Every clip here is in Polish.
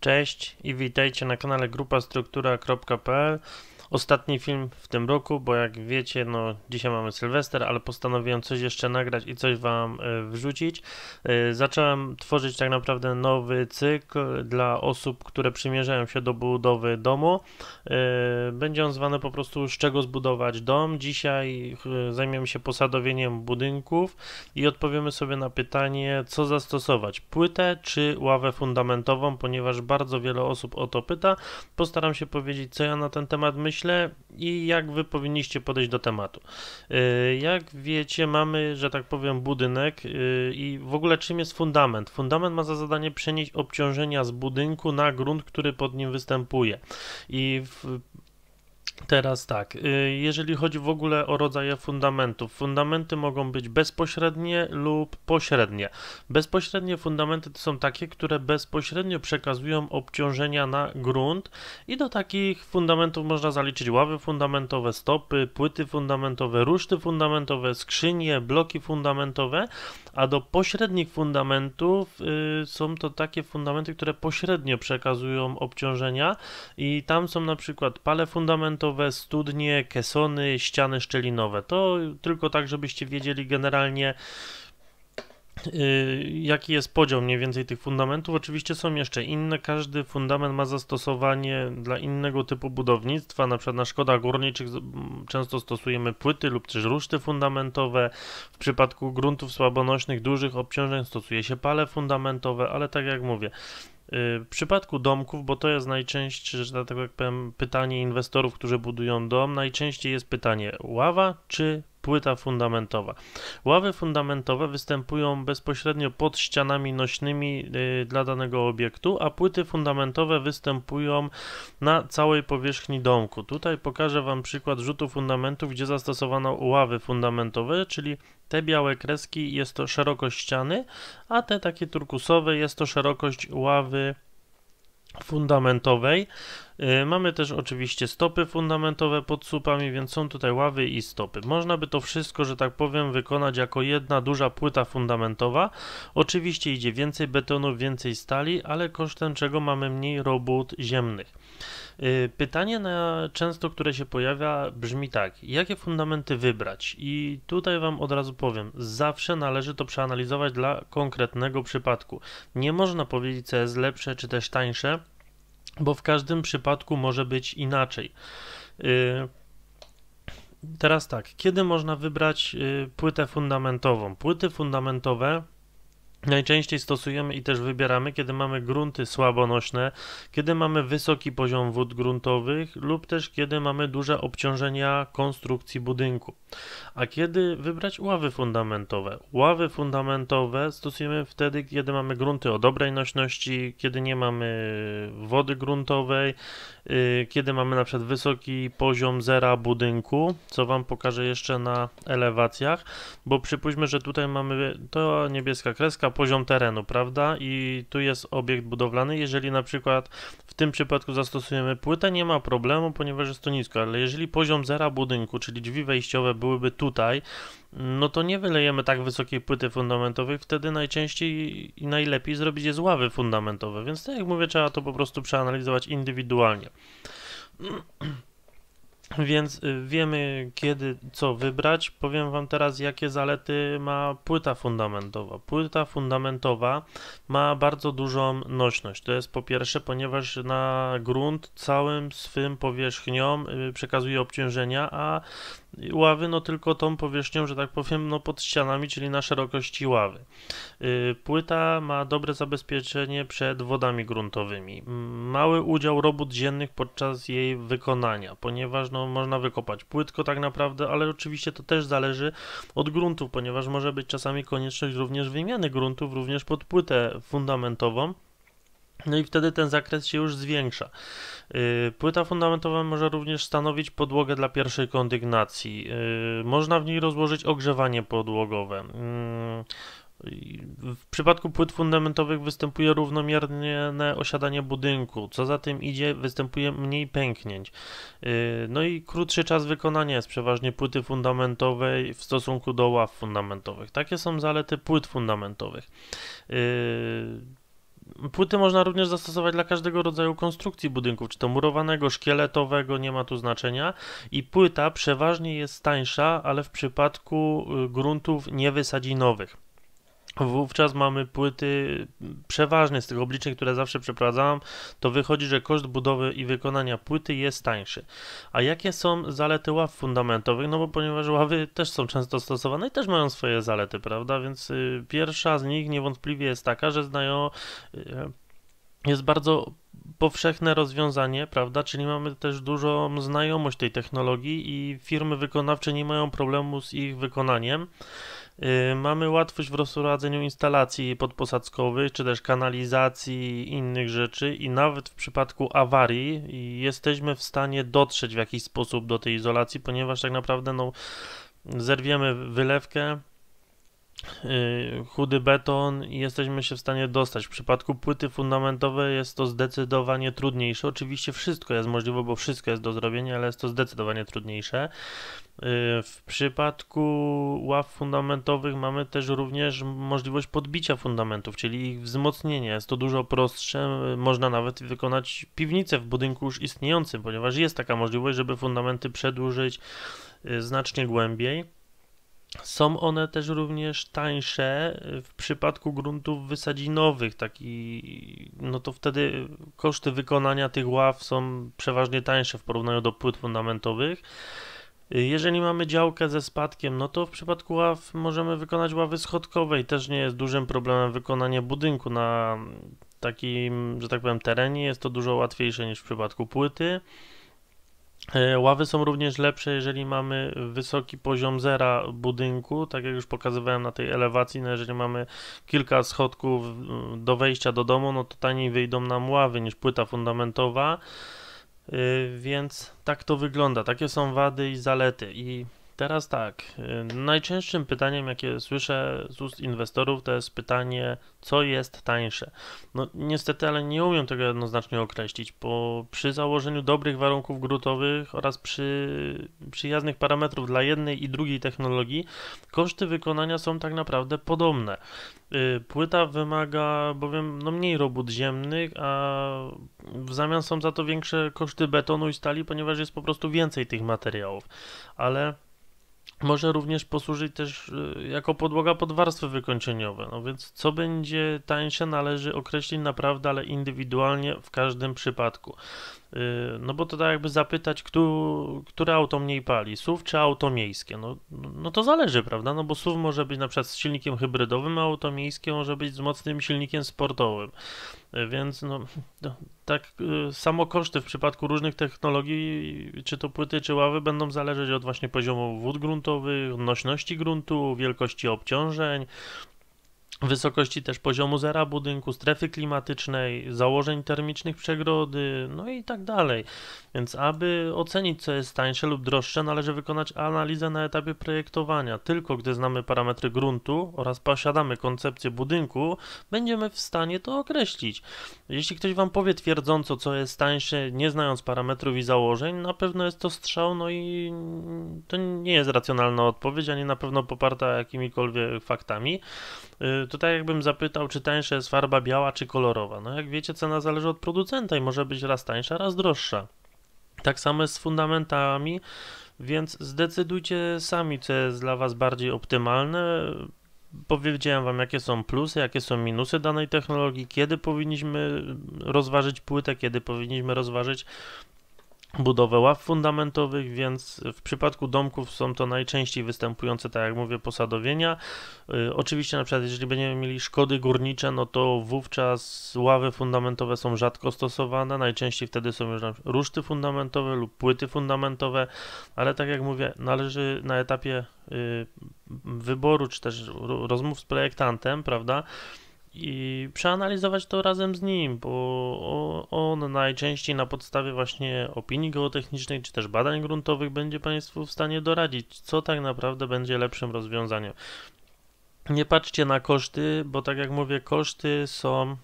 Cześć i witajcie na kanale Grupa Struktura.pl ostatni film w tym roku, bo jak wiecie, no dzisiaj mamy Sylwester, ale postanowiłem coś jeszcze nagrać i coś wam e, wrzucić. E, zacząłem tworzyć tak naprawdę nowy cykl dla osób, które przymierzają się do budowy domu. E, będzie on zwany po prostu z czego zbudować dom. Dzisiaj zajmiemy się posadowieniem budynków i odpowiemy sobie na pytanie, co zastosować, płytę czy ławę fundamentową, ponieważ bardzo wiele osób o to pyta. Postaram się powiedzieć, co ja na ten temat myślę myślę i jak wy powinniście podejść do tematu. Y, jak wiecie, mamy, że tak powiem, budynek y, i w ogóle czym jest fundament? Fundament ma za zadanie przenieść obciążenia z budynku na grunt, który pod nim występuje. I w Teraz tak, y, jeżeli chodzi w ogóle o rodzaje fundamentów, fundamenty mogą być bezpośrednie lub pośrednie. Bezpośrednie fundamenty to są takie, które bezpośrednio przekazują obciążenia na grunt i do takich fundamentów można zaliczyć ławy fundamentowe, stopy, płyty fundamentowe, ruszty fundamentowe, skrzynie, bloki fundamentowe, a do pośrednich fundamentów y, są to takie fundamenty, które pośrednio przekazują obciążenia i tam są na przykład pale fundamentowe, kwiatowe, studnie, kesony, ściany szczelinowe. To tylko tak, żebyście wiedzieli generalnie, y, jaki jest podział mniej więcej tych fundamentów. Oczywiście są jeszcze inne, każdy fundament ma zastosowanie dla innego typu budownictwa, na przykład na szkodach górniczych często stosujemy płyty lub też ruszty fundamentowe, w przypadku gruntów słabonośnych, dużych obciążeń stosuje się pale fundamentowe, ale tak jak mówię, Y, w przypadku domków, bo to jest najczęściej, że tak powiem, pytanie inwestorów, którzy budują dom, najczęściej jest pytanie ława czy płyta fundamentowa. Ławy fundamentowe występują bezpośrednio pod ścianami nośnymi y, dla danego obiektu, a płyty fundamentowe występują na całej powierzchni domku. Tutaj pokażę Wam przykład rzutu fundamentów, gdzie zastosowano ławy fundamentowe, czyli te białe kreski jest to szerokość ściany, a te takie turkusowe jest to szerokość ławy fundamentowej. Y, mamy też oczywiście stopy fundamentowe pod słupami, więc są tutaj ławy i stopy. Można by to wszystko, że tak powiem, wykonać jako jedna duża płyta fundamentowa. Oczywiście idzie więcej betonu, więcej stali, ale kosztem czego mamy mniej robót ziemnych. Y, pytanie na często, które się pojawia, brzmi tak: jakie fundamenty wybrać? I tutaj Wam od razu powiem: zawsze należy to przeanalizować dla konkretnego przypadku. Nie można powiedzieć, co jest lepsze czy też tańsze bo w każdym przypadku może być inaczej. Y, teraz tak, kiedy można wybrać y, płytę fundamentową? Płyty fundamentowe Najczęściej stosujemy i też wybieramy, kiedy mamy grunty słabonośne, kiedy mamy wysoki poziom wód gruntowych lub też kiedy mamy duże obciążenia konstrukcji budynku. A kiedy wybrać ławy fundamentowe? Ławy fundamentowe stosujemy wtedy, kiedy mamy grunty o dobrej nośności, kiedy nie mamy wody gruntowej, y, kiedy mamy na przykład wysoki poziom zera budynku, co Wam pokażę jeszcze na elewacjach, bo przypuśćmy, że tutaj mamy to niebieska kreska, poziom terenu, prawda? I tu jest obiekt budowlany. Jeżeli na przykład w tym przypadku zastosujemy płytę, nie ma problemu, ponieważ jest to nisko, ale jeżeli poziom zera budynku, czyli drzwi wejściowe byłyby tutaj, no to nie wylejemy tak wysokiej płyty fundamentowej, wtedy najczęściej i najlepiej zrobić je z ławy fundamentowe, więc tak jak mówię, trzeba to po prostu przeanalizować indywidualnie. Więc y, wiemy, kiedy co wybrać. Powiem Wam teraz, jakie zalety ma płyta fundamentowa. Płyta fundamentowa ma bardzo dużą nośność. To jest po pierwsze, ponieważ na grunt całym swym powierzchnią y, przekazuje obciążenia, a ławy no tylko tą powierzchnią, że tak powiem, no pod ścianami, czyli na szerokości ławy. Y, płyta ma dobre zabezpieczenie przed wodami gruntowymi. Mały udział robót dziennych podczas jej wykonania, ponieważ no, no, można wykopać płytko tak naprawdę, ale oczywiście to też zależy od gruntów, ponieważ może być czasami konieczność również wymiany gruntów, również pod płytę fundamentową. No i wtedy ten zakres się już zwiększa. Y, płyta fundamentowa może również stanowić podłogę dla pierwszej kondygnacji. Y, można w niej rozłożyć ogrzewanie podłogowe. Mm, w przypadku płyt fundamentowych występuje równomierne osiadanie budynku, co za tym idzie, występuje mniej pęknięć. Y, no i krótszy czas wykonania jest przeważnie płyty fundamentowej w stosunku do ław fundamentowych. Takie są zalety płyt fundamentowych. Y, płyty można również zastosować dla każdego rodzaju konstrukcji budynków, czy to murowanego, szkieletowego, nie ma tu znaczenia. I płyta przeważnie jest tańsza, ale w przypadku y, gruntów niewysadzinowych. Wówczas mamy płyty przeważnie z tych obliczeń, które zawsze przeprowadzałam, to wychodzi, że koszt budowy i wykonania płyty jest tańszy. A jakie są zalety ław fundamentowych? No bo ponieważ ławy też są często stosowane i też mają swoje zalety, prawda? Więc y, pierwsza z nich niewątpliwie jest taka, że znają y, jest bardzo powszechne rozwiązanie, prawda? Czyli mamy też dużą znajomość tej technologii i firmy wykonawcze nie mają problemu z ich wykonaniem. Y, mamy łatwość w rozporządzeniu instalacji podposadzkowych, czy też kanalizacji i innych rzeczy i nawet w przypadku awarii jesteśmy w stanie dotrzeć w jakiś sposób do tej izolacji, ponieważ tak naprawdę no, zerwiemy wylewkę, Y, chudy beton i jesteśmy się w stanie dostać. W przypadku płyty fundamentowej jest to zdecydowanie trudniejsze. Oczywiście wszystko jest możliwe, bo wszystko jest do zrobienia, ale jest to zdecydowanie trudniejsze. Y, w przypadku ław fundamentowych mamy też również możliwość podbicia fundamentów, czyli ich wzmocnienia. Jest to dużo prostsze. Można nawet wykonać piwnicę w budynku już istniejącym, ponieważ jest taka możliwość, żeby fundamenty przedłużyć y, znacznie głębiej. Są one też również tańsze y, w przypadku gruntów wysadzinowych, i no to wtedy koszty wykonania tych ław są przeważnie tańsze w porównaniu do płyt fundamentowych. Y, jeżeli mamy działkę ze spadkiem, no to w przypadku ław możemy wykonać ławy schodkowej. Też nie jest dużym problemem wykonanie budynku na takim, że tak powiem, terenie. Jest to dużo łatwiejsze niż w przypadku płyty. E, ławy są również lepsze, jeżeli mamy wysoki poziom zera budynku, tak jak już pokazywałem na tej elewacji, no jeżeli mamy kilka schodków mm, do wejścia do domu, no to taniej wyjdą nam ławy niż płyta fundamentowa, e, więc tak to wygląda, takie są wady i zalety i Teraz tak. Y, najczęstszym pytaniem, jakie słyszę z ust inwestorów, to jest pytanie, co jest tańsze. No niestety, ale nie umiem tego jednoznacznie określić, bo przy założeniu dobrych warunków gruntowych oraz przy przyjaznych parametrów dla jednej i drugiej technologii, koszty wykonania są tak naprawdę podobne. Y, płyta wymaga bowiem no, mniej robót ziemnych, a w zamian są za to większe koszty betonu i stali, ponieważ jest po prostu więcej tych materiałów. Ale może również posłużyć też y, jako podłoga pod warstwy wykończeniowe. No więc co będzie tańsze należy określić naprawdę, ale indywidualnie w każdym przypadku. Y, no bo to tak jakby zapytać, kto, które auto mniej pali, SUV czy auto miejskie? No, no to zależy, prawda? No bo SUV może być na przykład z silnikiem hybrydowym, a auto miejskie może być z mocnym silnikiem sportowym. Y, więc no, no tak y, samo koszty w przypadku różnych technologii, czy to płyty, czy ławy, będą zależeć od właśnie poziomu wód gruntowych, nośności gruntu, wielkości obciążeń, wysokości też poziomu zera budynku, strefy klimatycznej, założeń termicznych przegrody, no i tak dalej. Więc aby ocenić, co jest tańsze lub droższe, należy wykonać analizę na etapie projektowania. Tylko gdy znamy parametry gruntu oraz posiadamy koncepcję budynku, będziemy w stanie to określić. Jeśli ktoś Wam powie twierdząco, co jest tańsze, nie znając parametrów i założeń, na pewno jest to strzał, no i to nie jest racjonalna odpowiedź, ani na pewno poparta jakimikolwiek faktami. Y, tutaj jakbym zapytał, czy tańsza jest farba biała, czy kolorowa. No jak wiecie, cena zależy od producenta i może być raz tańsza, raz droższa. Tak samo jest z fundamentami, więc zdecydujcie sami, co jest dla Was bardziej optymalne. Powiedziałem Wam, jakie są plusy, jakie są minusy danej technologii, kiedy powinniśmy rozważyć płytę, kiedy powinniśmy rozważyć budowę ław fundamentowych, więc w przypadku domków są to najczęściej występujące, tak jak mówię, posadowienia. Y, oczywiście na przykład jeżeli będziemy mieli szkody górnicze, no to wówczas ławy fundamentowe są rzadko stosowane, najczęściej wtedy są już ruszty fundamentowe lub płyty fundamentowe, ale tak jak mówię, należy na etapie y, wyboru czy też rozmów z projektantem, prawda, i przeanalizować to razem z nim, bo on najczęściej na podstawie właśnie opinii geotechnicznej czy też badań gruntowych będzie Państwu w stanie doradzić, co tak naprawdę będzie lepszym rozwiązaniem. Nie patrzcie na koszty, bo tak jak mówię, koszty są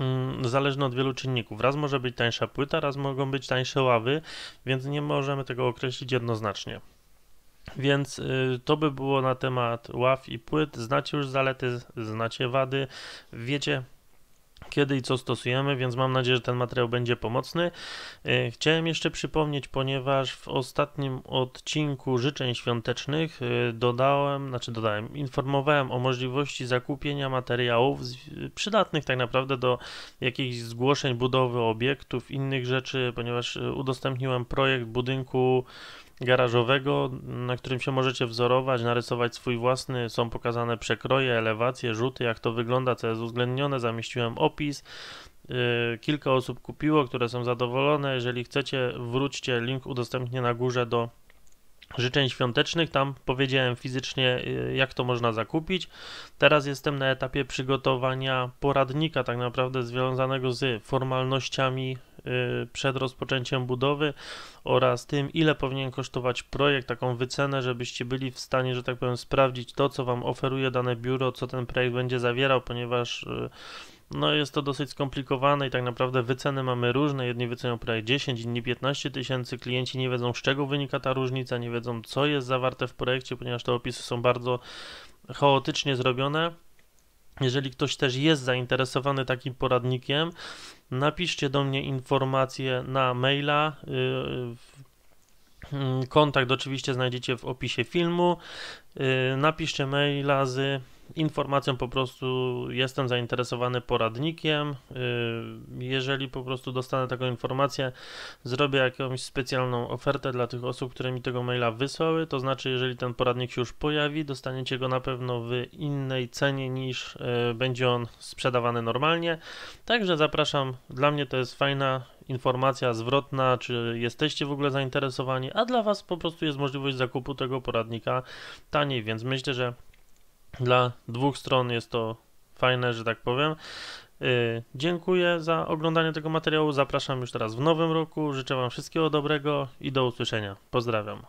mm, zależne od wielu czynników. Raz może być tańsza płyta, raz mogą być tańsze ławy, więc nie możemy tego określić jednoznacznie. Więc y, to by było na temat ław i płyt. Znacie już zalety, znacie wady, wiecie kiedy i co stosujemy, więc mam nadzieję, że ten materiał będzie pomocny. Y, chciałem jeszcze przypomnieć, ponieważ w ostatnim odcinku życzeń świątecznych y, dodałem, znaczy dodałem, informowałem o możliwości zakupienia materiałów przydatnych tak naprawdę do jakichś zgłoszeń budowy obiektów, innych rzeczy, ponieważ udostępniłem projekt budynku garażowego, na którym się możecie wzorować, narysować swój własny. Są pokazane przekroje, elewacje, rzuty, jak to wygląda, co jest uwzględnione. Zamieściłem opis. Yy, kilka osób kupiło, które są zadowolone. Jeżeli chcecie, wróćcie. Link udostępnię na górze do życzeń świątecznych. Tam powiedziałem fizycznie, y, jak to można zakupić. Teraz jestem na etapie przygotowania poradnika, tak naprawdę związanego z formalnościami y, przed rozpoczęciem budowy oraz tym, ile powinien kosztować projekt, taką wycenę, żebyście byli w stanie, że tak powiem, sprawdzić to, co Wam oferuje dane biuro, co ten projekt będzie zawierał, ponieważ y, no jest to dosyć skomplikowane i tak naprawdę wyceny mamy różne. Jedni wycenią projekt 10, inni 15 tysięcy. Klienci nie wiedzą z czego wynika ta różnica, nie wiedzą co jest zawarte w projekcie, ponieważ te opisy są bardzo chaotycznie zrobione. Jeżeli ktoś też jest zainteresowany takim poradnikiem, napiszcie do mnie informacje na maila. Y, y, mm, kontakt oczywiście znajdziecie w opisie filmu. Y, napiszcie maila z informacją po prostu jestem zainteresowany poradnikiem. Y, jeżeli po prostu dostanę taką informację, zrobię jakąś specjalną ofertę dla tych osób, które mi tego maila wysłały. To znaczy, jeżeli ten poradnik się już pojawi, dostaniecie go na pewno w innej cenie niż y, będzie on sprzedawany normalnie. Także zapraszam. Dla mnie to jest fajna informacja zwrotna, czy jesteście w ogóle zainteresowani, a dla Was po prostu jest możliwość zakupu tego poradnika taniej, więc myślę, że dla dwóch stron jest to fajne, że tak powiem. Y, dziękuję za oglądanie tego materiału. Zapraszam już teraz w nowym roku. Życzę Wam wszystkiego dobrego i do usłyszenia. Pozdrawiam.